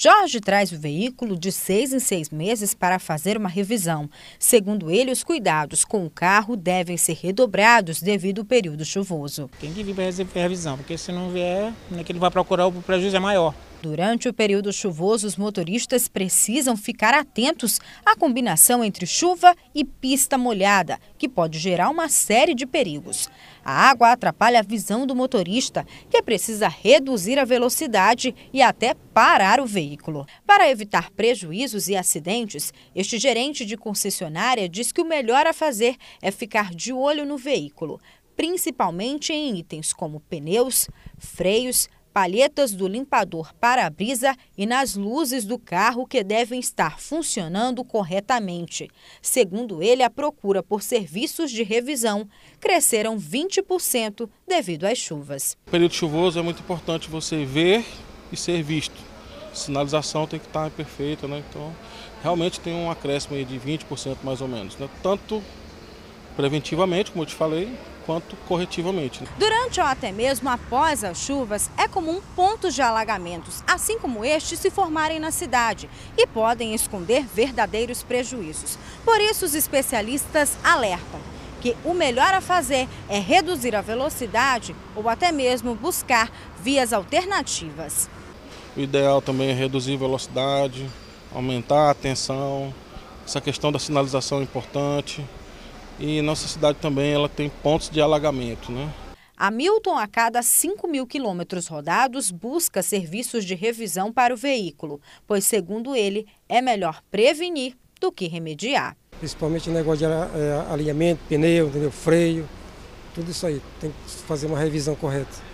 Jorge traz o veículo de seis em seis meses para fazer uma revisão. Segundo ele, os cuidados com o carro devem ser redobrados devido ao período chuvoso. Tem que vir para a revisão, porque se não vier, é que ele vai procurar o prejuízo é maior. Durante o período chuvoso, os motoristas precisam ficar atentos à combinação entre chuva e pista molhada, que pode gerar uma série de perigos. A água atrapalha a visão do motorista, que precisa reduzir a velocidade e até parar o veículo. Para evitar prejuízos e acidentes, este gerente de concessionária diz que o melhor a fazer é ficar de olho no veículo, principalmente em itens como pneus, freios, palhetas do limpador para-brisa e nas luzes do carro que devem estar funcionando corretamente. Segundo ele, a procura por serviços de revisão cresceram 20% devido às chuvas. No período chuvoso é muito importante você ver e ser visto. A sinalização tem que estar perfeita, né? Então, realmente tem um acréscimo de 20% mais ou menos, né? Tanto preventivamente, como eu te falei, quanto corretivamente. Né? Durante ou até mesmo após as chuvas, é comum pontos de alagamentos, assim como este, se formarem na cidade e podem esconder verdadeiros prejuízos. Por isso, os especialistas alertam que o melhor a fazer é reduzir a velocidade ou até mesmo buscar vias alternativas. O ideal também é reduzir a velocidade, aumentar a tensão. Essa questão da sinalização é importante e nossa cidade também ela tem pontos de alagamento. Né? Hamilton, a cada 5 mil quilômetros rodados, busca serviços de revisão para o veículo, pois, segundo ele, é melhor prevenir do que remediar. Principalmente o negócio de é, alinhamento, pneu, entendeu? freio, tudo isso aí. Tem que fazer uma revisão correta.